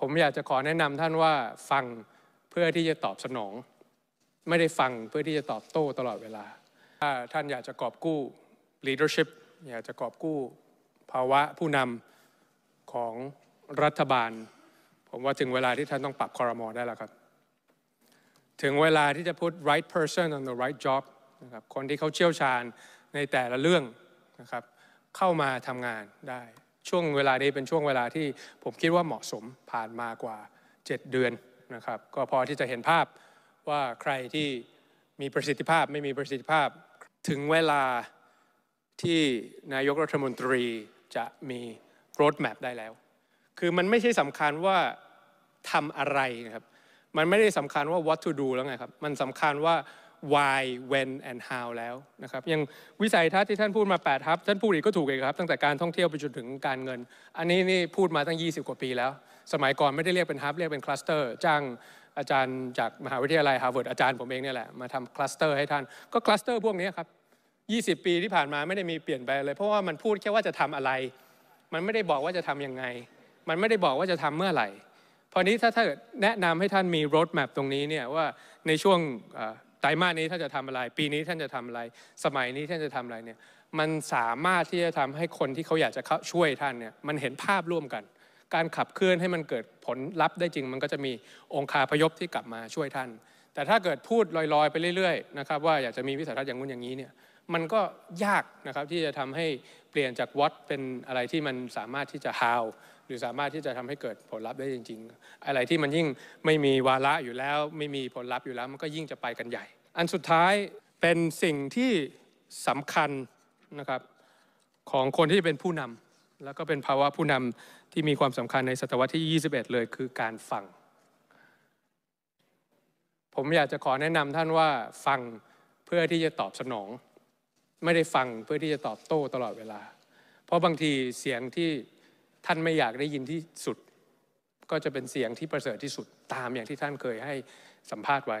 ผมอยากจะขอแนะนำท่านว่าฟังเพื่อที่จะตอบสนอง ไม่ได้ฟังเพื่อที่จะตอบโต้ตลอดเวลา ถ้าท่านอยากจะกอบกู้ leadership อยากจะกอบกู้ภาวะผู้นำของรัฐบาล ผมว่าถึงเวลาที่ท่านต้องปรับคอรมอได้แล้วครับ ถึงเวลาที่จะพูด right person on the right job นะครับคนที่เขาเชี่ยวชาญในแต่ละเรื่องนะครับเข้ามาทำงานได้ช่วงเวลานี้เป็นช่วงเวลาที่ผมคิดว่าเหมาะสมผ่านมากว่า 7 เดือนนะครับ ก็พอที่จะเห็นภาพว่าใครที่มีประสิทธิภาพไม่มีประสิทธิภาพถึงเวลาที่นายกรัฐมนตรีจะมีโรดแมปได้แล้ว คือมันไม่ใช่สำคัญว่าทำอะไรนะครับ มันไม่ได้สำคัญว่า what to do แล้วไงครับ มันสำคัญว่า why when and how แล้ว นะครับยังวิสัยทัศน์ที่ท่านพูดมา8ทับ ท่านพูดอีกก็ถูกอลยครับ ตั้งแต่การท่องเที่ยวไปจนถึงการเงิน อันนี้นี่พูดมาตั้ง 20 กว่าปีแล้ว สมัยก่อนไม่ได้เรียกเป็นฮับ เรียกเป็นคลัสเตอร์จ้างอาจารย์จากมหาวิทยาลัยฮาร์วาร์ดอาจารย์ผมเองเนี่ยแหละ มาทำคลัสเตอร์ให้ท่านก็คลัสเตอร์พวกนี้ครับ 20 ปีที่ผ่านมาไม่ได้มีเปลี่ยนไปเลยเพราะว่ามันพูดแค่ว่าจะทำอะไร มันไม่ได้บอกว่าจะทํำยังไง มันไม่ได้บอกว่าจะทำเมื่อไหร่พอนี้ถ้าถ้าแนะนำให้ท่านมีรดแมปตรงนี้เนี่ยว่าในช่วงไตรมาสนี้ท่านจะทำอะไร ปีนี้ท่านจะทำอะไร สมัยนี้ท่านจะทำอะไรเนี่ย มันสามารถที่จะทำให้คนที่เขาอยากจะช่วยท่านเนี่ย มันเห็นภาพร่วมกัน การขับเคลื่อนให้มันเกิดผลลัพธ์ได้จริง มันก็จะมีองค์คาพยพที่กลับมาช่วยท่าน แต่ถ้าเกิดพูดลอยๆไปเรื่อยๆนะครับว่าอยากจะมีวิสัยทัศน์อย่างนู้นอย่างนี้เนี่ยมันก็ยากนะครับที่จะทำให้เปลี่ยนจากวัตเป็นอะไรที่มันสามารถที่จะฮาวหรือสามารถที่จะทำให้เกิดผลลัพธ์ได้จริง ๆ อะไรที่มันยิ่งไม่มีวาระอยู่แล้ว ไม่มีผลลัพธ์อยู่แล้ว มันก็ยิ่งจะไปกันใหญ่ อันสุดท้ายเป็นสิ่งที่สำคัญนะครับของคนที่เป็นผู้นำ แล้วก็เป็นภาวะผู้นำที่มีความสำคัญในศตวรรษที่21 เลยคือการฟัง ผมอยากจะขอแนะนำท่านว่าฟังเพื่อที่จะตอบสนองไม่ได้ฟังเพื่อที่จะตอบโต้ตลอดเวลา เพราะบางทีเสียงที่ท่านไม่อยากได้ยินที่สุด ก็จะเป็นเสียงที่ประเสริฐที่สุดตามอย่างที่ท่านเคยให้สัมภาษณ์ไว้